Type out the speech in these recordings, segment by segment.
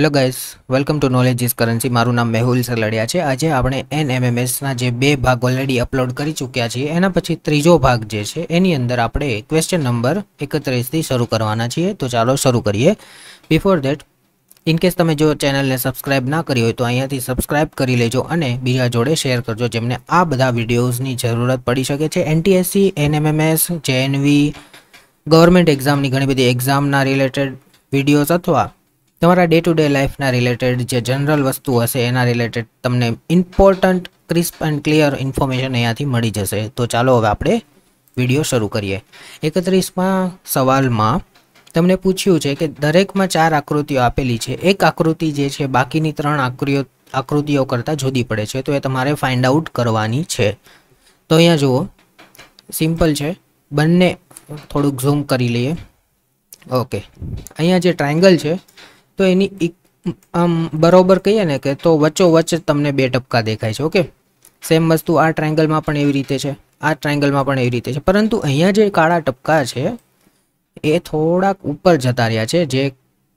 Hello guys welcome to knowledge is currency મારું નામ મેહુલ સલડિયા છે આજે આપણે એનએમએમએસના જે બે ભાગ ઓલરેડી અપલોડ કરી ચૂક્યા છીએ એના પછી ત્રીજો ભાગ જે છે એની અંદર આપણે ક્વેશ્ચન નંબર એકત્રીસથી શરૂ કરવાના છીએ તો ચાલો શરૂ કરીએ બિફોર દેટ ઇનકેસ તમે જો ચેનલને સબસ્ક્રાઇબ ના કરી હોય તો અહીંયાથી સબસ્ક્રાઈબ કરી લેજો અને બીજા જોડે શેર કરજો જેમને આ બધા વિડીયોઝની જરૂરત પડી શકે છે એનટીએસસી એનએમએમએસ જેએનવી ગવર્મેન્ટ એક્ઝામની ઘણી બધી એક્ઝામના રિલેટેડ વિડીયોઝ અથવા તમારા ડે ટુ ડે લાઈફના રિલેટેડ જે જનરલ વસ્તુ હશે એના રિલેટેડ તમને important crisp and clear information અહીંયાથી મળી જશે તો ચાલો હવે આપણે વિડીયો શરૂ કરીએ એકત્રીસમાં સવાલમાં તમને પૂછ્યું છે કે દરેકમાં ચાર આકૃતિઓ આપેલી છે એક આકૃતિ જે છે બાકીની ત્રણ આકૃતિઓ આકૃતિઓ કરતાં જુદી પડે છે તો એ તમારે ફાઇન્ડ આઉટ કરવાની છે તો અહીંયા જુઓ સિમ્પલ છે બંને થોડુંક ઝૂમ કરી લઈએ ઓકે અહીંયા જે ટ્રાયંગલ છે તો એની એક આમ બરોબર કહીએ ને કે તો વચ્ચોવચ્ચ તમને બે ટપકા દેખાય છે ઓકે સેમ વસ્તુ આ ટ્રાયંગલમાં પણ એવી રીતે છે આ ટ્રાયંગલમાં પણ એવી રીતે છે પરંતુ અહીંયા જે કાળા ટપકા છે એ થોડાક ઉપર જતા રહ્યા છે જે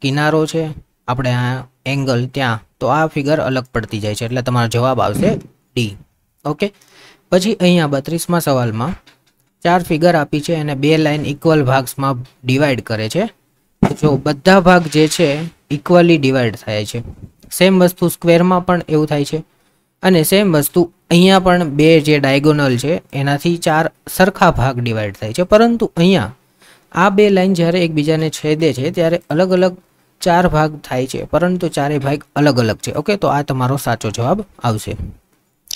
કિનારો છે આપણે આ એંગલ ત્યાં તો આ ફિગર અલગ પડતી જાય છે એટલે તમારો જવાબ આવશે ડી ઓકે પછી અહીંયા બત્રીસમાં સવાલમાં ચાર ફિગર આપી છે અને બે લાઇન ઇક્વલ ભાગ્સમાં ડિવાઈડ કરે છે જો બધા ભાગ જે છે ઇક્વલી ડિવાઈડ થાય છે સેમ વસ્તુ સ્ક્વેરમાં પણ એવું થાય છે અને સેમ વસ્તુ અહીંયા પણ બે જે ડાયગોનલ છે એનાથી ચાર સરખા ભાગ ડિવાઈડ થાય છે પરંતુ અહીંયા આ બે લાઇન જ્યારે એકબીજાને છેદે છે ત્યારે અલગ અલગ ચાર ભાગ થાય છે પરંતુ ચારેય ભાગ અલગ અલગ છે ઓકે તો આ તમારો સાચો જવાબ આવશે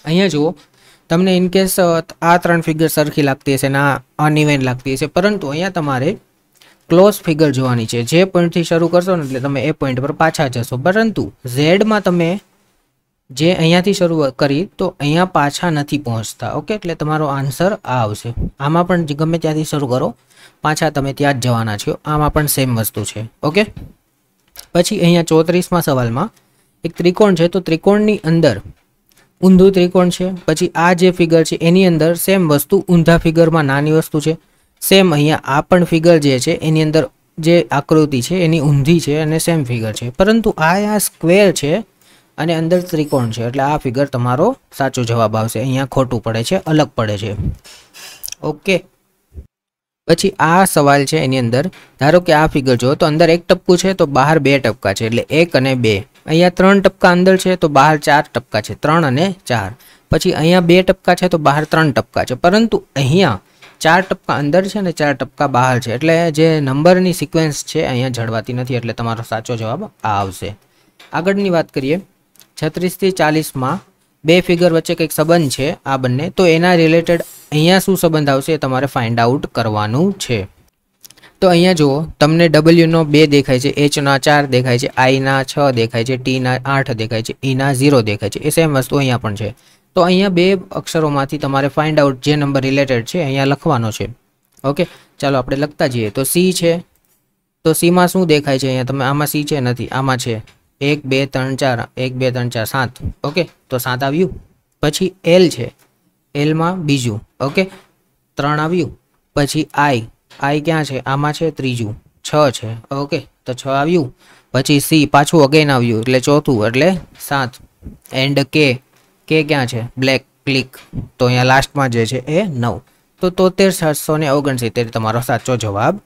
અહીંયા જુઓ તમને ઇનકેસ આ ત્રણ ફિગર સરખી લાગતી હશે ના અનઇવેન લાગતી હશે પરંતુ અહીંયા તમારે ક્લોઝ ફિગર જોવાની છે જે પોઈન્ટથી શરૂ કરશો ને એટલે તમે એ પોઈન્ટ પર પાછા જશો પરંતુ ઝેડમાં તમે જે અહીંયાથી શરૂ કરી તો અહીંયા પાછા નથી પહોંચતા ઓકે એટલે તમારો આન્સર આ આવશે આમાં પણ ગમે ત્યાંથી શરૂ કરો પાછા તમે ત્યાં જ જવાના છો આમાં પણ સેમ વસ્તુ છે ઓકે પછી અહીંયા ચોત્રીસમાં સવાલમાં એક ત્રિકોણ છે તો ત્રિકોણની અંદર ઊંધું ત્રિકોણ છે પછી આ જે ફિગર છે એની અંદર સેમ વસ્તુ ઊંધા ફિગરમાં નાની વસ્તુ છે સેમ અહીંયા આ પણ ફિગર જે છે એની અંદર જે આકૃતિ છે એની ઊંધી છે અને સેમ ફિગર છે પરંતુ આ આ સ્ક્વેર છે અને અંદર ત્રિકોણ છે એટલે આ ફિગર તમારો સાચો જવાબ આવશે અહીંયા ખોટું પડે છે અલગ પડે છે ઓકે પછી આ સવાલ છે એની અંદર ધારો કે આ ફિગર જો તો અંદર એક ટપકું છે તો બહાર બે ટપકા છે એટલે એક અને બે અહીંયા ત્રણ ટપકા અંદર છે તો બહાર ચાર ટપકા છે ત્રણ અને ચાર પછી અહીંયા બે ટપકા છે તો બહાર ત્રણ ટપકા છે પરંતુ અહીંયા ચાર ટપકા અંદર છે અને ચાર ટપકા બહાર છે એટલે જે નંબરની સિક્વન્સ છે અહીંયા જળવાતી નથી એટલે તમારો સાચો જવાબ આ આવશે આગળની વાત કરીએ છત્રીસથી ચાલીસમાં બે ફિગર વચ્ચે કંઈક સંબંધ છે આ બંને તો એના રિલેટેડ અહીંયા શું સંબંધ આવશે એ તમારે ફાઇન્ડ આઉટ કરવાનું છે તો અહીંયા જુઓ તમને ડબલ્યુનો બે દેખાય છે એચના ચાર દેખાય છે આઈના છ દેખાય છે ટીના આઠ દેખાય છે ઈના e ઝીરો દેખાય છે એ સેમ વસ્તુ અહીંયા પણ છે તો અહીંયા બે અક્ષરોમાંથી તમારે ફાઇન્ડ આઉટ જે નંબર રિલેટેડ છે અહીંયા લખવાનો છે ઓકે ચાલો આપણે લખતા જઈએ તો સી છે તો સીમાં શું દેખાય છે અહીંયા તમે આમાં સી છે નથી આમાં છે એક બે ત્રણ ચાર એક બે ત્રણ ચાર સાત ઓકે તો સાત આવ્યું પછી એલ છે એલમાં બીજું ઓકે ત્રણ આવ્યું પછી આઈ આઈ ક્યાં છે આમાં છે ત્રીજું છ છે ઓકે તો છ આવ્યું પછી સી પાછું અગેન આવ્યું એટલે ચોથું એટલે સાત એન્ડ કે કે ક્યાં છે બ્લેક ક્લિક તો અહીંયા લાસ્ટમાં જે છે એ નવ તો તોતેર સાતસો ને ઓગણસિત્તેર તમારો સાચો જવાબ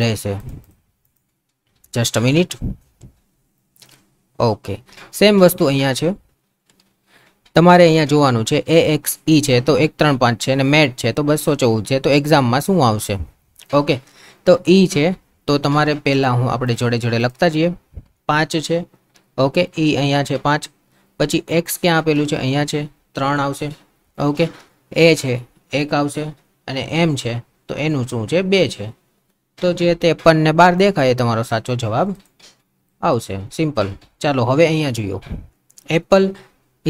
રહેશે just a minute okay same વસ્તુ અહીંયા છે તમારે અહીંયા જોવાનું છે એ એક્સ ઈ છે તો એક ત્રણ પાંચ છે અને મેટ છે તો બસો ચૌદ છે તો એક્ઝામમાં શું આવશે ઓકે તો ઈ e છે તો તમારે પહેલાં હું આપણે જોડે જોડે લખતા જઈએ પાંચ છે ઓકે ઈ e અહીંયા છે પાંચ પછી એક્સ ક્યાં આપેલું છે અહીંયા છે ત્રણ આવશે ઓકે એ છે એક આવશે અને એમ છે તો એનું શું છે બે છે તો જે ત્રેપન ને બાર દેખાય તમારો સાચો જવાબ આવશે સિમ્પલ ચાલો હવે અહીંયા જોયો apple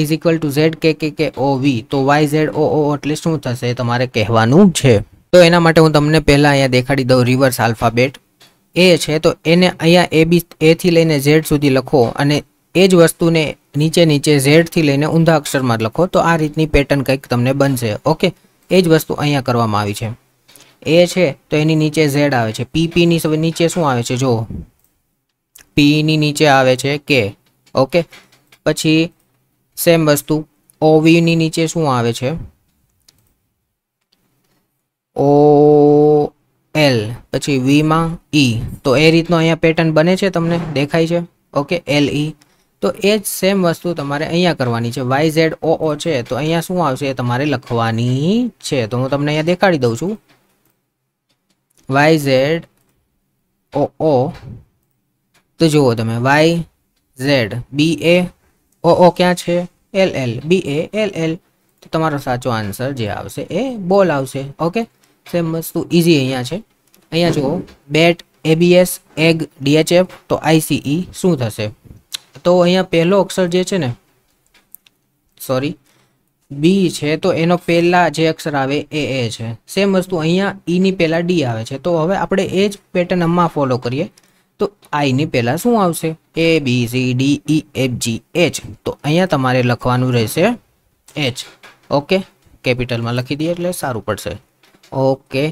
is equal to Z કે કે કે ઓ વી તો વાય ઝેડ ઓ ઓ એટલે શું થશે તમારે કહેવાનું છે તો એના માટે હું તમને પહેલાં અહીંયા દેખાડી દઉં રિવર્સ આલ્ફાબેટ એ છે તો એને અહીંયા એ બી એથી લઈને ઝેડ સુધી લખો અને એ જ વસ્તુને નીચે નીચે ઝેડથી લઈને ઊંધા અક્ષરમાં લખો તો આ રીતની પેટર્ન કંઈક તમને બનશે ઓકે એ જ વસ્તુ અહીંયા કરવામાં આવી છે એ છે તો એની નીચે ઝેડ આવે છે પીપીની નીચે શું આવે છે જો પીની નીચે આવે છે કે ઓકે પછી સેમ વસ્તુ ઓવીની નીચે શું આવે છે ઓ એલ પછી વીમાં ઈ e. તો એ રીતનો અહીંયા પેટર્ન બને છે તમને દેખાય છે ઓકે એલ ઈ તો એ જ સેમ વસ્તુ તમારે અહીંયા કરવાની છે વાય ઝેડ ઓ ઓ છે તો અહીંયા શું આવશે એ તમારે લખવાની છે તો હું તમને અહીંયા દેખાડી દઉં છું વાય ઝેડ ઓ ઓ તો જુઓ તમે વાય ઝેડ બી એ ઓ ઓ ક્યાં છે L L B A L L તો તમારો સાચો આન્સર જે આવશે એ બોલ આવશે ઓકે સેમ વસ્તુ ઇઝી અહીંયા છે અહીંયા જુઓ બેટ એબીએસ એગ ડીએચએફ તો આઈસીઈ e શું થશે તો અહીંયા પહેલો અક્ષર જે છે ને સોરી બી છે તો એનો પહેલાં જે અક્ષર આવે એ એ છે સેમ વસ્તુ અહીંયા ઈની e પહેલાં ડી આવે છે તો હવે આપણે એ જ પેટર્ન આમાં ફોલો કરીએ તો આઈની પહેલાં શું આવશે A B C D E F G H તો અહીંયા તમારે લખવાનું રહેશે એચ ઓકે કેપિટલમાં લખી દઈએ એટલે સારું પડશે ઓકે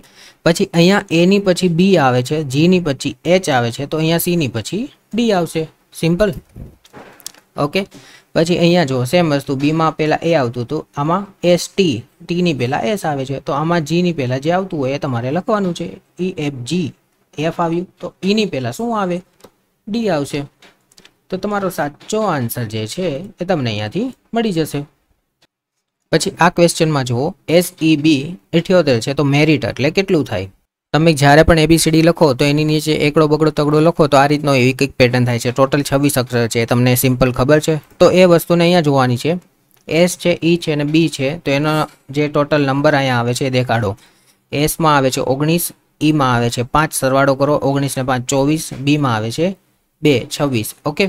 પછી અહીંયા એની પછી બી આવે છે જીની પછી એચ આવે છે તો અહીંયા સીની પછી ડી આવશે સિમ્પલ ઓકે પછી અહીંયા જો સેમ વસ્તુ બીમાં પહેલાં એ આવતું હતું આમાં એસ ટી ટીની પહેલાં એસ આવે છે તો આમાં જીની પહેલાં જે આવતું હોય એ તમારે લખવાનું છે ઈ એફ જી એફ આવ્યું તો ઈની e પહેલાં શું આવે ડી આવશે તો તમારો સાચો આન્સર જે છે એ તમને અહીંયાથી મળી જશે પછી આ ક્વેશ્ચનમાં જુઓ એસ ઈ e, બી ઇઠ્યોતેર છે તો મેરિટ એટલે કેટલું થાય તમે જ્યારે પણ એબીસીડી લખો તો એની નીચે એકડો બગડો તગડો લખો તો આ રીતનો એવી કંઈક પેટર્ન થાય છે ટોટલ છવ્વીસ અક્ષર છે તમને સિમ્પલ ખબર છે તો એ વસ્તુને અહીંયા જોવાની છે એસ છે ઈ e છે અને બી છે તો એનો જે ટોટલ નંબર અહીંયા આવે છે એ દેખાડો એસમાં આવે છે ઓગણીસ ઈમાં e આવે છે પાંચ સરવાળો કરો ઓગણીસને પાંચ ચોવીસ બીમાં આવે છે બે છવ્વીસ ઓકે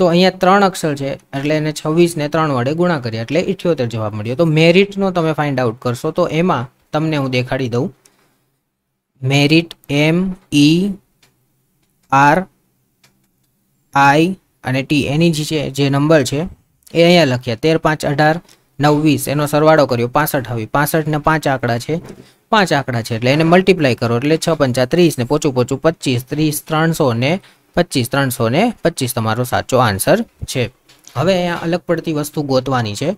તો અહીંયા ત્રણ અક્ષર છે એટલે એને છવ્વીસને ત્રણ વડે ગુણા કરીએ એટલે ઇઠ્યોતેર જવાબ મળ્યો તો મેરિટનો તમે ફાઇન્ડ આઉટ કરશો તો એમાં તમને હું દેખાડી દઉં merit M E R I અને ટી એની જે જે નંબર છે એ અહીંયા લખ્યા તેર પાંચ અઢાર નવ વીસ એનો સરવાળો કર્યો પાસઠ આવી પાસઠને પાંચ આંકડા છે પાંચ આંકડા છે એટલે એને મલ્ટીપ્લાય કરો એટલે છ પંચા ત્રીસ ને પોચું પોચું પચીસ ત્રીસ ત્રણસો ને પચીસ ત્રણસો ને પચીસ તમારો સાચો આન્સર છે હવે અહીંયા અલગ પડતી વસ્તુ ગોતવાની છે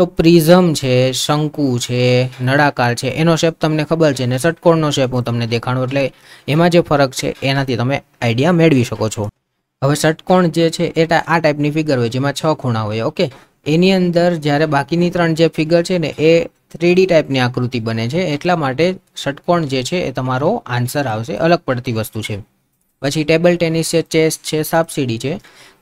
તો પ્રિઝમ છે શંકુ છે નળાકાર છે એનો શેપ તમને ખબર છે ને ષટકોણનો શેપ હું તમને દેખાડું એટલે એમાં જે ફરક છે એનાથી તમે આઈડિયા મેળવી શકો છો હવે ષટકોણ જે છે એ આ ટાઈપની ફિગર હોય જેમાં છ ખૂણા હોય ઓકે એની અંદર જ્યારે બાકીની ત્રણ જે ફિગર છે ને એ થ્રીડી ટાઈપની આકૃતિ બને છે એટલા માટે ષટકોણ જે છે એ તમારો આન્સર આવશે અલગ પડતી વસ્તુ છે પછી ટેબલ ટેનિસ છે ચેસ છે સાપસીડી છે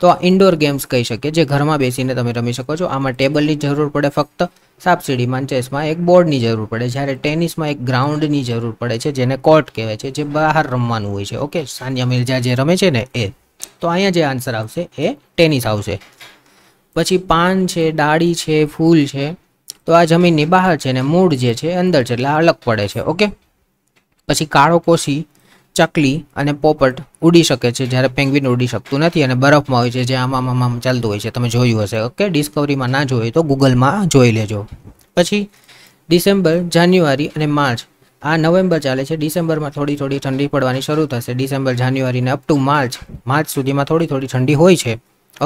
તો આ ઇન્ડોર ગેમ્સ કહી શકીએ જે ઘરમાં બેસીને તમે રમી શકો છો આમાં ટેબલની જરૂર પડે ફક્ત સાપસીડીમાં ચેસમાં એક બોર્ડની જરૂર પડે જ્યારે ટેનિસમાં એક ગ્રાઉન્ડની જરૂર પડે છે જેને કોર્ટ કહેવાય છે જે બહાર રમવાનું હોય છે ઓકે સાનિયા મિર્ઝા જે રમે છે ને એ તો અહીંયા જે આન્સર આવશે એ ટેનિસ આવશે પછી પાન છે ડાળી છે ફૂલ છે તો આ જમીનની બહાર છે ને મૂળ જે છે અંદર છે એટલે અલગ પડે છે ઓકે પછી કાળો કોશી ચકલી અને પોપટ ઉડી શકે છે જ્યારે પેંગ્વિન ઉડી શકતું નથી અને બરફમાં હોય છે જે આમામ આમામ ચાલતું હોય છે તમે જોયું હશે ઓકે ડિસ્કવરીમાં ના જોયું તો ગૂગલમાં જોઈ લેજો પછી ડિસેમ્બર જાન્યુઆરી અને માર્ચ આ નવેમ્બર ચાલે છે ડિસેમ્બરમાં થોડી થોડી ઠંડી પડવાની શરૂ થશે ડિસેમ્બર જાન્યુઆરીને અપ ટુ માર્ચ માર્ચ સુધીમાં થોડી થોડી ઠંડી હોય છે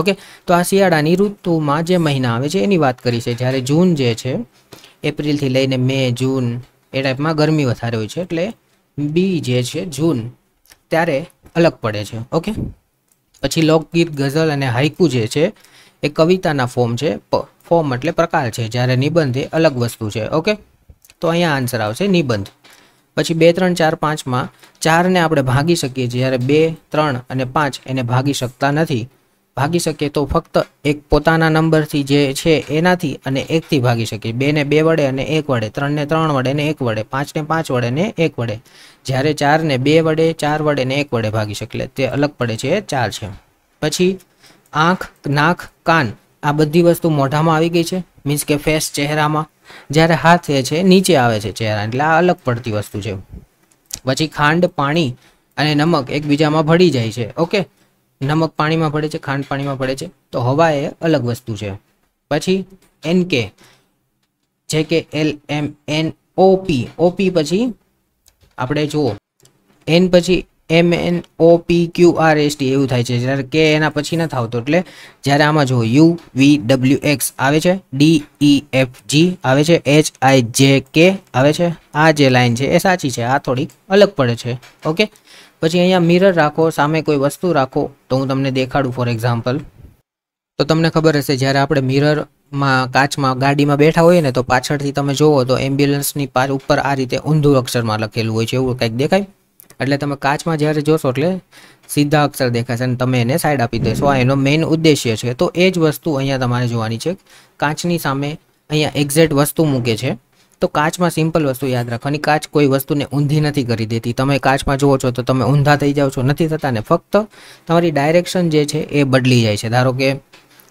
ઓકે તો આ શિયાળાની ઋતુમાં જે મહિના આવે છે એની વાત કરી છે જ્યારે જૂન જે છે એપ્રિલથી લઈને મે જૂન એ ટાઈપમાં ગરમી વધારે હોય છે એટલે બી જે છે જૂન ત્યારે અલગ પડે છે ઓકે પછી લોકગીત ગઝલ અને હાઇકુ જે છે એ કવિતાના ફોર્મ છે ફોર્મ એટલે પ્રકાર છે જ્યારે નિબંધ એ અલગ વસ્તુ છે ઓકે તો અહીંયા આન્સર આવશે નિબંધ પછી બે ત્રણ ચાર પાંચમાં ચારને આપણે ભાગી શકીએ છીએ જ્યારે બે ત્રણ અને પાંચ એને ભાગી શકતા નથી ભાગી શકીએ તો ફક્ત એક પોતાના નંબરથી જે છે એનાથી અને એકથી ભાગી શકે બેને બે વડે અને એક વડે ત્રણને ત્રણ વડે ને એક વડે પાંચને પાંચ વડે ને એક વડે જ્યારે ચારને બે વડે ચાર વડે ને એક વડે ભાગી શકે તે અલગ પડે છે ચાર છે પછી આંખ નાક કાન આ બધી વસ્તુ મોઢામાં આવી ગઈ છે મીન્સ કે ફેસ ચહેરામાં જ્યારે હાથ એ છે નીચે આવે છે ચહેરા એટલે આ અલગ પડતી વસ્તુ છે પછી ખાંડ પાણી અને નમક એકબીજામાં ભળી જાય છે ઓકે નમક પાણીમાં પડે છે ખાંડ પાણીમાં પડે છે તો હવા એ અલગ વસ્તુ છે પછી N K J K L M N O P O P પછી આપણે જુઓ એન પછી M N O P Q R S T એવું થાય છે જ્યારે કે એના પછી નથી આવતો એટલે જ્યારે આમાં જુઓ યુ વી ડબલ્યુ એક્સ આવે છે ડી ઈ એફ જી આવે છે એચ આઈ જે કે આવે છે આ જે લાઇન છે એ સાચી છે આ થોડીક અલગ પડે છે ઓકે પછી અહીંયા મિરર રાખો સામે કોઈ વસ્તુ રાખો તો હું તમને દેખાડું ફોર એક્ઝામ્પલ તો તમને ખબર હશે જ્યારે આપણે મિરરમાં કાચમાં ગાડીમાં બેઠા હોઈએ ને તો પાછળથી તમે જુઓ તો એમ્બ્યુલન્સની પાછ ઉપર આ રીતે ઊંધું અક્ષરમાં લખેલું હોય છે એવું કંઈક દેખાય એટલે તમે કાચમાં જ્યારે જોશો એટલે સીધા અક્ષર દેખાશે અને તમે એને સાઈડ આપી દેશો આ એનો મેઇન ઉદ્દેશ્ય છે તો એ જ વસ્તુ અહીંયા તમારે જોવાની છે કાચની સામે અહીંયા એક્ઝેક્ટ વસ્તુ મૂકે છે તો કાચમાં સિમ્પલ વસ્તુ યાદ રાખવાની કાચ કોઈ વસ્તુને ઊંધી નથી કરી દેતી તમે કાચમાં જુઓ છો તો તમે ઊંધા થઈ જાઓ છો નથી થતા ને ફક્ત તમારી ડાયરેક્શન જે છે એ બદલી જાય છે ધારો કે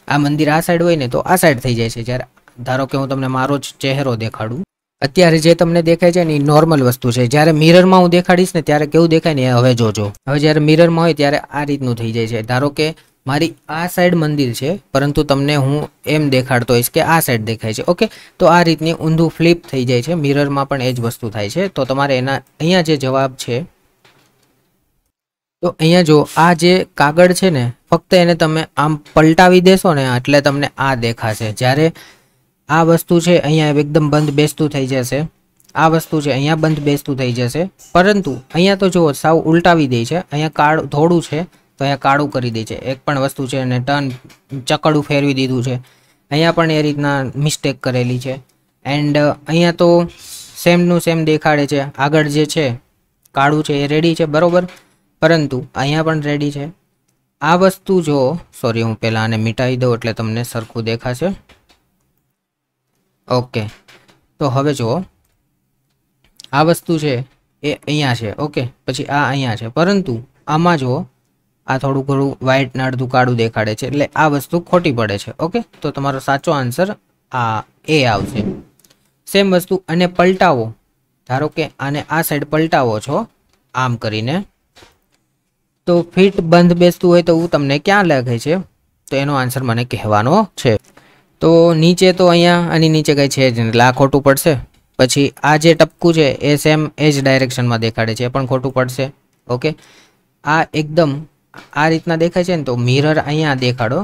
આ મંદિર આ સાઈડ હોય ને તો આ સાઈડ થઈ જાય છે જ્યારે ધારો કે હું તમને મારો જ ચહેરો દેખાડું અત્યારે જે તમને દેખાય છે ને એ નોર્મલ વસ્તુ છે જ્યારે મિરરમાં હું દેખાડીશ ને ત્યારે કેવું દેખાય ને હવે જોજો હવે જ્યારે મિરરમાં હોય ત્યારે આ રીતનું થઈ જાય છે ધારો કે મારી આ સાઈડ મંદિર છે પરંતુ તમને હું એમ દેખાડતો હોઈશ કે આ સાઈડ દેખાય છે ઓકે તો આ રીતની ઊંધું ફ્લિપ થઈ જાય છે મિરરમાં પણ એ જ વસ્તુ થાય છે તો તમારે એના અહીંયા જે જવાબ છે તો અહીંયા જો આ જે કાગળ છે ને ફક્ત એને તમે આમ પલટાવી દેશો ને એટલે તમને આ દેખાશે જ્યારે આ વસ્તુ છે અહીંયા એકદમ બંધ બેસતું થઈ જશે આ વસ્તુ છે અહીંયા બંધ બેસતું થઈ જશે પરંતુ અહીંયા તો જુઓ સાવ ઉલટાવી દે છે અહીંયા કાળ થોડું છે તો અહીંયા કાળું કરી દે છે એક પણ વસ્તુ છે અને ટર્ન ચકડું ફેરવી દીધું છે અહીંયા પણ એ રીતના મિસ્ટેક કરેલી છે એન્ડ અહીંયા તો સેમનું સેમ દેખાડે છે આગળ જે છે કાળું છે એ રેડી છે બરાબર પરંતુ અહીંયા પણ રેડી છે આ વસ્તુ જો સોરી હું પહેલાં આને મીટાવી દઉં એટલે તમને સરખું દેખાશે ઓકે તો હવે જુઓ આ વસ્તુ છે એ અહીંયા છે ઓકે પછી આ અહીંયા છે પરંતુ આમાં જુઓ આ થોડું ઘણું વ્હાઇટ ને અડધું કાળું દેખાડે છે એટલે આ વસ્તુ ખોટી પડે છે ઓકે તો તમારો સાચો આન્સર આ એ આવશે સેમ વસ્તુ અને પલટાવો ધારો કે આને આ સાઈડ પલટાવો છો આમ કરીને તો ફિટ બંધ બેસતું હોય તો હું તમને ક્યાં લાગે છે તો એનો આન્સર મને કહેવાનો છે તો નીચે તો અહીંયા આની નીચે કંઈ છે જ નહીં એટલે આ ખોટું પડશે પછી આ જે ટપકું છે એ સેમ એ જ ડાયરેક્શનમાં દેખાડે છે એ પણ ખોટું પડશે ઓકે આ એકદમ આ રીતના દેખાય છે ને તો મિરર અહીંયા દેખાડો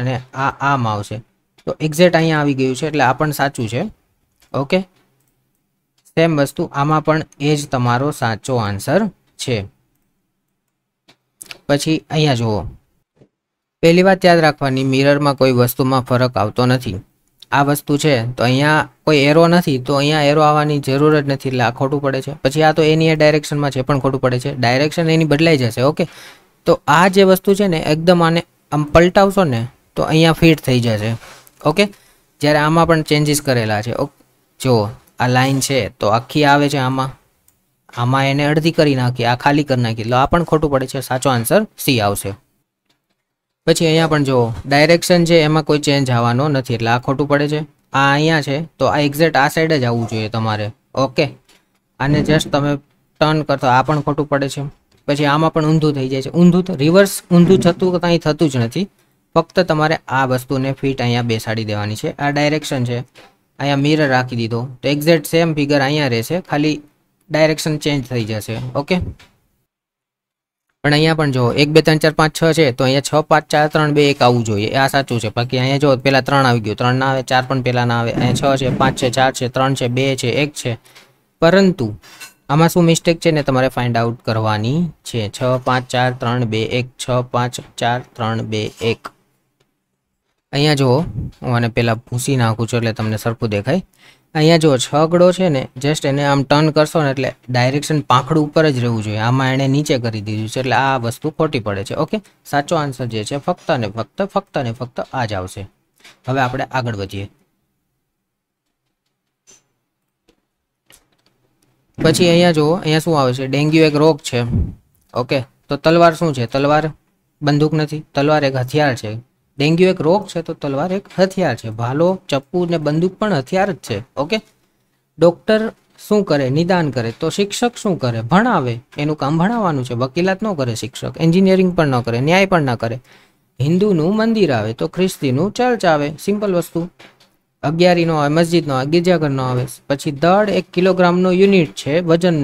અને આ આમ આવશે તો એક્ઝેક્ટ અહીંયા આવી ગયું છે એટલે આ પણ સાચું છે ઓકે સેમ વસ્તુ આમાં પણ એ જ તમારો સાચો આન્સર છે પછી અહીંયા જુઓ પહેલી વાત યાદ રાખવાની મિરરમાં કોઈ વસ્તુમાં ફરક આવતો નથી આ વસ્તુ છે તો અહીંયા કોઈ એરો નથી તો અહીંયા એરો આવવાની જરૂર જ નથી એટલે આ ખોટું પડે છે પછી આ તો એની એ ડાયરેક્શનમાં છે પણ ખોટું પડે છે ડાયરેક્શન એની બદલાઈ જશે ઓકે તો આ જે વસ્તુ છે ને એકદમ આને આમ પલટાવશો ને તો અહીંયા ફિટ થઈ જશે ઓકે જ્યારે આમાં પણ ચેન્જીસ કરેલા છે જો આ લાઈન છે તો આખી આવે છે આમાં આમાં એને અડધી કરી નાખી આ ખાલી કરી નાખી એટલે આ પણ ખોટું પડે છે સાચો આન્સર સી આવશે પછી અહીંયા પણ જો ડાયરેક્શન છે એમાં કોઈ ચેન્જ આવવાનો નથી એટલે આ ખોટું પડે છે આ અહીંયા છે તો આ એક્ઝેક્ટ આ સાઈડ જ આવવું જોઈએ તમારે ઓકે આને જસ્ટ તમે ટર્ન કરતો આ પણ ખોટું પડે છે પછી આમાં પણ ઊંધું થઈ જાય છે ઊંધું રિવર્સ ઊંધું થતું કંઈ થતું જ નથી ફક્ત તમારે આ વસ્તુને ફિટ અહીંયા બેસાડી દેવાની છે આ ડાયરેક્શન છે અહીંયા મિરર રાખી દીધો તો એક્ઝેક્ટ સેમ ફિગર અહીંયા રહેશે ખાલી ડાયરેક્શન ચેન્જ થઈ જશે ઓકે પણ અહીંયા પણ જો એક બે ત્રણ ચાર પાંચ છ છે તો અહીંયા છ પાંચ ચાર ત્રણ બે એક આવવું જોઈએ આ સાચું છે બાકી અહીંયા જો પહેલાં ત્રણ આવી ગયું ત્રણ ના આવે ચાર પણ પહેલાં ના આવે અહીંયા છ છે પાંચ છે ચાર છે ત્રણ છે બે છે એક છે પરંતુ આમાં શું મિસ્ટેક છે ને તમારે ફાઇન્ડ આઉટ કરવાની છે છ પાંચ ચાર ત્રણ બે એક છ પાંચ ચાર ત્રણ બે એક અહીંયા જુઓ હું આને પહેલાં ભૂસી નાખું છું એટલે તમને સરખું દેખાય અહીંયા જુઓ છગડો છે ને જસ્ટ એને આમ ટર્ન કરશો ને એટલે ડાયરેક્શન પાંખડું ઉપર જ રહેવું જોઈએ આમાં એણે નીચે કરી દીધું છે એટલે આ વસ્તુ ખોટી પડે છે ઓકે સાચો આન્સર જે છે ફક્ત ને ફક્ત ફક્ત ને ફક્ત આ જ આવશે હવે આપણે આગળ વધીએ પછી અહીંયા જુઓ અહીંયા શું આવે છે ડેન્ગ્યુ એક રોગ છે ઓકે તો તલવાર શું છે તલવાર બંદૂક નથી તલવાર એક હથિયાર છે ડેન્ગ્યુ એક રોગ છે તો તલવાર એક હથિયાર છે ભાલો ચપ્પુ ને બંદૂક પણ હથિયાર જ છે ઓકે ડોક્ટર શું કરે નિદાન કરે તો શિક્ષક શું કરે ભણાવે એનું કામ ભણાવવાનું છે વકીલાત ન કરે શિક્ષક એન્જિનિયરિંગ પણ ન કરે ન્યાય પણ ન કરે હિન્દુનું મંદિર આવે તો ખ્રિસ્તીનું ચર્ચ આવે સિમ્પલ વસ્તુ અગિયારીનો આવે મસ્જિદનો આવે ગિરજાઘરનો આવે પછી દળ એક કિલોગ્રામનું યુનિટ છે વજન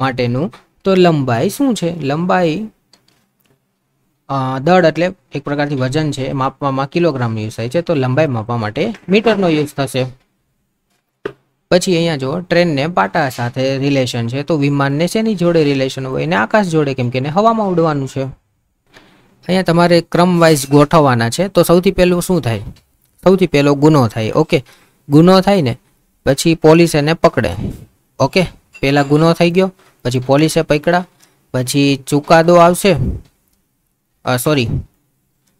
માટેનું તો લંબાઈ શું છે લંબાઈ દળ એટલે એક પ્રકારથી વજન છે માપવામાં કિલોગ્રામ યુઝ થાય છે તો લંબાઈ માપવા માટે મીટરનો યુઝ થશે પછી અહીંયા જો ટ્રેનને પાટા સાથે રિલેશન છે તો વિમાનને શેની જોડે રિલેશન હોય એને આકાશ જોડે કેમ કે એને હવામાં ઉડવાનું છે અહીંયા તમારે ક્રમ વાઇઝ ગોઠવવાના છે તો સૌથી પહેલું શું થાય સૌથી પહેલો ગુનો થાય ઓકે ગુનો થાય ને પછી પોલીસ એને પકડે ઓકે પહેલા ગુનો થઈ ગયો પછી પોલીસે પકડા પછી ચુકાદો આવશે સોરી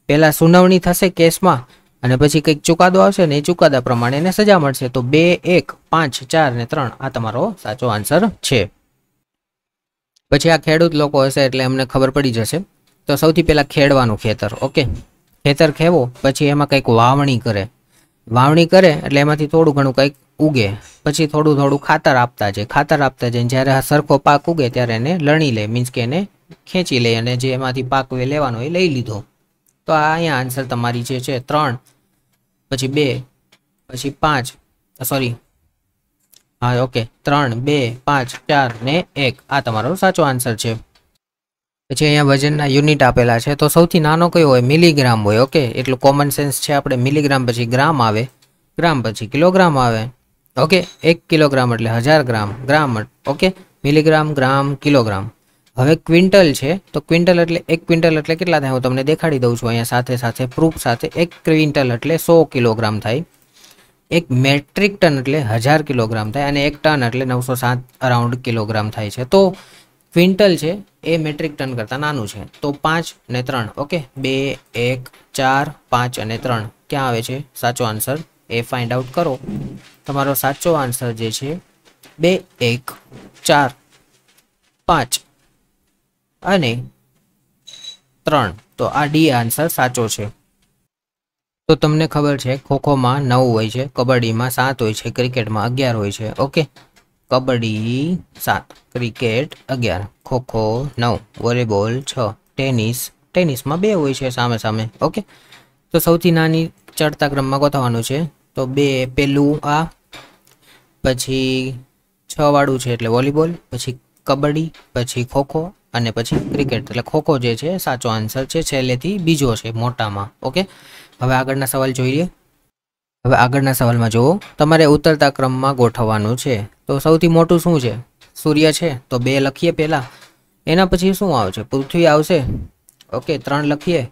પહેલાં સુનાવણી થશે કેસમાં અને પછી કંઈક ચુકાદો આવશે ને એ ચુકાદા પ્રમાણે એને સજા મળશે તો બે એક પાંચ ચાર ને ત્રણ આ તમારો સાચો આન્સર છે પછી આ ખેડૂત લોકો હશે એટલે અમને ખબર પડી જશે તો સૌથી પહેલાં ખેડવાનું ખેતર ઓકે ખેતર ખેવો પછી એમાં કંઈક વાવણી કરે વાવણી કરે એટલે એમાંથી થોડું ઘણું કંઈક ઉગે પછી થોડું થોડું ખાતર આપતા જાય ખાતર આપતા જાય જ્યારે આ સરખો પાક ઉગે ત્યારે એને લણી લે મીન્સ કે એને ખેંચી લે અને જે એમાંથી પાક લેવાનો એ લઈ લીધો તો આ અહીંયા આન્સર તમારી જે છે ત્રણ પછી બે પછી પાંચ સોરી હા ઓકે ત્રણ બે પાંચ ચાર ને એક આ તમારો સાચો આન્સર છે પછી અહીંયા વજનના યુનિટ આપેલા છે તો સૌથી નાનો કયો હોય મિલીગ્રામ હોય ઓકે એટલું કોમન સેન્સ છે આપણે મિલીગ્રામ પછી ગ્રામ આવે ગ્રામ પછી કિલોગ્રામ આવે ઓકે એક કિલોગ્રામ એટલે હજાર gram gram okay milligram gram kilogram હવે ક્વિન્ટલ છે તો ક્વિન્ટલ એટલે એક ક્વિન્ટલ એટલે કેટલા થાય હું તમને દેખાડી દઉં છું અહીંયા સાથે સાથે પ્રૂફ સાથે એક ક્વિન્ટલ એટલે સો કિલોગ્રામ થાય એક મેટ્રિક ટન એટલે હજાર કિલોગ્રામ થાય અને એક ટન એટલે નવસો સાત અરાઉન્ડ કિલોગ્રામ થાય છે તો ક્વિન્ટલ છે એ મેટ્રિક ટન કરતાં નાનું છે તો પાંચ ને ત્રણ ઓકે બે એક ચાર પાંચ અને ત્રણ ક્યાં આવે છે સાચો આન્સર એ ફાઇન્ડ આઉટ કરો તમારો સાચો આન્સર જે છે બે એક ચાર પાંચ અને ત્રણ તો આ ડી આન્સર સાચો છે તો તમને ખબર છે ખોખોમાં નવ હોય છે કબડ્ડીમાં સાત હોય છે ક્રિકેટમાં અગિયાર હોય છે ઓકે કબડ્ડી સાત ક્રિકેટ અગિયાર ખોખો નવ વોલીબોલ છ ટેનિસ ટેનિસમાં બે હોય છે સામે સામે ઓકે તો સૌથી નાની ચડતા ક્રમમાં ગોતવાનું છે તો બે પેલું આ પછી છ વાળું છે એટલે વોલીબોલ પછી કબડ્ડી પછી ખોખો અને પછી ક્રિકેટ એટલે ખોખો જે છે સાચો આન્સર છે છેલ્લેથી બીજો છે મોટામાં ઓકે હવે આગળના સવાલ જોઈએ હવે આગળના સવાલમાં જુઓ તમારે ઉતરતા ક્રમમાં ગોઠવવાનું છે તો સૌથી મોટું શું છે સૂર્ય છે તો બે લખીએ પહેલાં એના પછી શું આવશે પૃથ્વી આવશે ઓકે ત્રણ લખીએ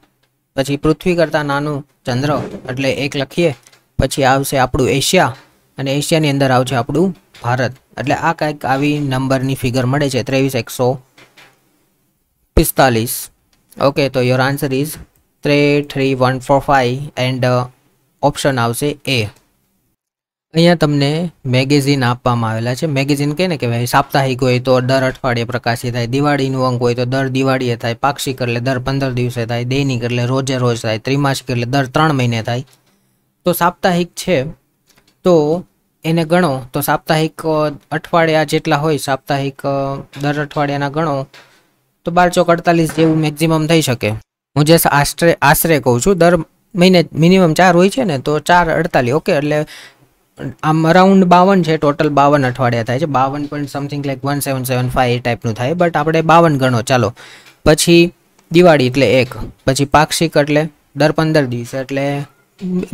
પછી પૃથ્વી કરતાં નાનું ચંદ્ર એટલે એક લખીએ પછી આવશે આપણું એશિયા અને એશિયાની અંદર આવશે આપણું ભારત એટલે આ કંઈક આવી નંબરની ફિગર મળે છે ત્રેવીસ એકસો પિસ્તાલીસ ઓકે તો your answer is three three one four five and option આવશે એ અહીંયા તમને મેગેઝિન આપવામાં આવેલા છે મેગેઝિન કહીને કહેવાય સાપ્તાહિક હોય તો દર અઠવાડિયે પ્રકાશિત થાય દિવાળીનું અંક હોય તો દર દિવાળીએ થાય પાક્ષિક એટલે દર પંદર દિવસે થાય દૈનિક એટલે રોજે રોજ થાય ત્રિમાસિક એટલે દર ત્રણ મહિને થાય તો સાપ્તાહિક છે તો એને ગણો તો સાપ્તાહિક અઠવાડિયા જેટલા હોય સાપ્તાહિક દર અઠવાડિયાના ગણો તો બાર ચોક અડતાલીસ જેવું મેક્ઝિમમ થઈ શકે હું જે આશરે આશરે કહું છું દર મહિને મિનિમમ ચાર હોય છે ને તો ચાર અડતાલીસ ઓકે એટલે આમ અરાઉન્ડ બાવન છે ટોટલ બાવન અઠવાડિયા થાય છે બાવન point something like one seven seven five એ ટાઈપનું થાય બટ આપણે બાવન ગણો ચાલો પછી દિવાળી એટલે એક પછી પાક્ષિક એટલે દર પંદર દિવસ એટલે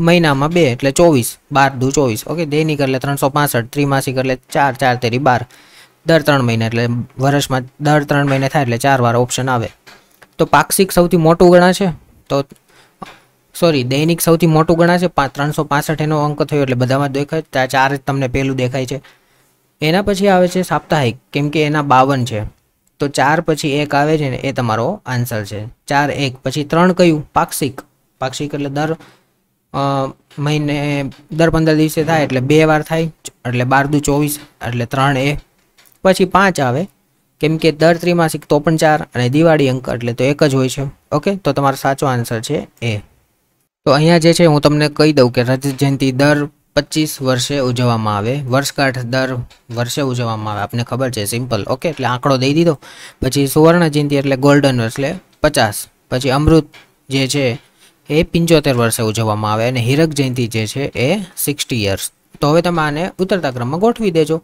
મહિનામાં બે એટલે ચોવીસ બાર દુ ચોવીસ ઓકે દૈનિક એટલે ત્રણસો પાસઠ ત્રિમાસિક એટલે ચાર ચાર તેરી બાર દર ત્રણ મહિને એટલે વર્ષમાં દર ત્રણ મહિને થાય એટલે ચાર વાર ઓપ્શન આવે તો પાક્ષિક સૌથી મોટું ગણા છે તો સોરી દૈનિક સૌથી મોટું ગણાશે ત્રણસો પાસઠ એનો અંક થયો એટલે બધામાં દેખાય ચાર જ તમને પહેલું દેખાય છે એના પછી આવે છે સાપ્તાહિક કેમ કે એના બાવન છે તો ચાર પછી એક આવે છે ને એ તમારો આન્સર છે ચાર એક પછી ત્રણ કયું પાક્ષિક પાક્ષિક એટલે દર મહિને દર પંદર દિવસે થાય એટલે બે વાર થાય એટલે બાર દુ ચોવીસ એટલે ત્રણ એ પછી પાંચ આવે કેમ કે દર ત્રિમાસિક તો પણ ચાર અને દિવાળી અંક એટલે તો એક જ હોય છે ઓકે તો તમારો સાચો આન્સર છે એ તો અહીંયા જે છે હું તમને કહી દઉં કે રજત જયંતિ દર પચીસ વર્ષે ઉજવવામાં આવે વર્ષગાંઠ દર વર્ષે ઉજવવામાં આવે આપને ખબર છે સિમ્પલ ઓકે એટલે આંકડો દઈ દીધો પછી સુવર્ણ જયંતિ એટલે ગોલ્ડન વર્ષ એટલે પચાસ પછી અમૃત જે છે એ પંચોતેર વર્ષે ઉજવવામાં આવે અને હીરક જયંતિ જે છે એ સિક્સટી યર્સ તો હવે તમે આને ઉતરતા ક્રમમાં ગોઠવી દેજો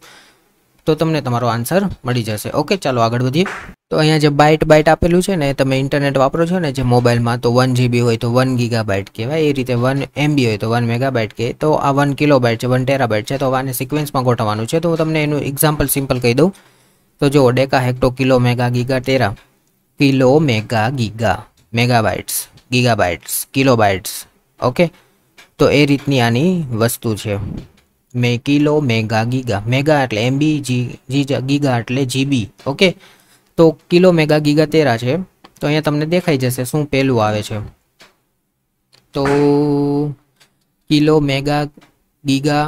તો તમને તમારો આન્સર મળી જશે ઓકે ચાલો આગળ વધીએ તો અહીંયા જે બાઇટ બાઇટ આપેલું છે ને તમે ઇન્ટરનેટ વાપરો છો ને જે મોબાઈલમાં તો વન જીબી હોય તો વન ગીગા બાઇટ કહેવાય એ રીતે વન એમબી હોય તો વન મેગા બાઇટ કહે તો આ વન કિલો બાઇટ છે વન ટેરા બાઇટ છે તો આને સિક્વન્સમાં ગોઠવવાનું છે તો હું તમને એનું એક્ઝામ્પલ સિમ્પલ કહી દઉં તો જો deca hecto kilo mega giga tera kilo mega giga mega bytes giga bytes kilo bytes okay તો એ રીતની આની વસ્તુ છે મે કિલો મેગા ગીગા મેગા એટલે એમબી જી જી ગીગા એટલે જીબી ઓકે તો કિલો મેગા ગીગા તેરા છે તો અહીંયા તમને દેખાઈ જશે શું પહેલું આવે છે તો કિલો મેગા ગીગા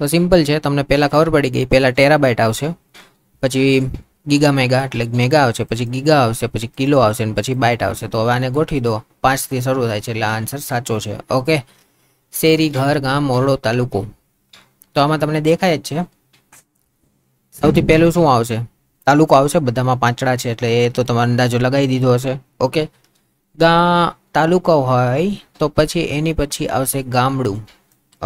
તો સિમ્પલ છે તમને પહેલાં ખબર પડી ગઈ પહેલાં ટેરાબાઇટ આવશે પછી ગીગા મેગા એટલે મેગા આવશે પછી ગીગા આવશે પછી કિલો આવશે અને પછી બાઇટ આવશે તો હવે આને ગોઠવી દો પાંચથી શરૂ થાય છે એટલે આન્સર સાચો છે ઓકે શેરી ઘર ગામ મોરડો તાલુકો તો આમાં તમને દેખાય જ છે સૌથી પહેલું શું આવશે તાલુકો આવશે બધામાં પાંચડા છે એટલે એ તો તમારો અંદાજો લગાવી દીધો હશે ઓકે ગા તાલુકો હોય તો પછી એની પછી આવશે ગામડું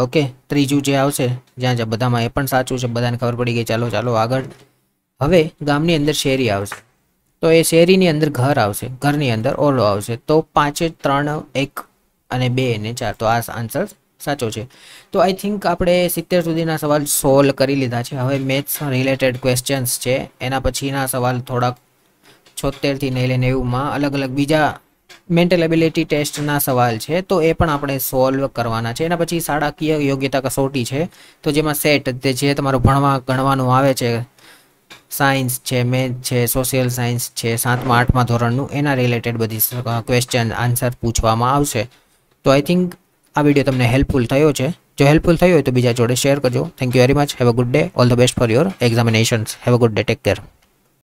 ઓકે ત્રીજું જે આવશે જ્યાં જ્યાં બધામાં એ પણ સાચું છે બધાને ખબર પડી ગઈ ચાલો ચાલો આગળ હવે ગામની અંદર શેરી આવશે તો એ શેરીની અંદર ઘર આવશે ઘરની અંદર ઓરડો આવશે તો પાંચે ત્રણ એક અને બે ને ચાર તો આ આન્સર સાચો છે તો આઈ થિંક આપણે સિત્તેર સુધીના સવાલ સોલ્વ કરી લીધા છે હવે મેથ્સ રિલેટેડ ક્વેશ્ચન્સ છે એના પછીના સવાલ થોડાક છોતેરથી નહીં લઈને એવુંમાં અલગ અલગ બીજા મેન્ટલ એબિલિટી ટેસ્ટના સવાલ છે તો એ પણ આપણે સોલ્વ કરવાના છે એના પછી શાળાકીય યોગ્યતા કસોટી છે તો જેમાં સેટ જે તમારું ભણવા ગણવાનું આવે છે સાયન્સ છે મેથ છે સોશિયલ સાયન્સ છે સાતમા આઠમા ધોરણનું એના રિલેટેડ બધી ક્વેશ્ચન આન્સર પૂછવામાં આવશે તો આઈ થિંક આ વિડીયો તમને હેલ્પફુલ થયો છે જો હેલ્પફુલ થયો હોય તો બીજા જોડે શેર કરજો thank you very much have a good day all the best for your examinations have a good day take care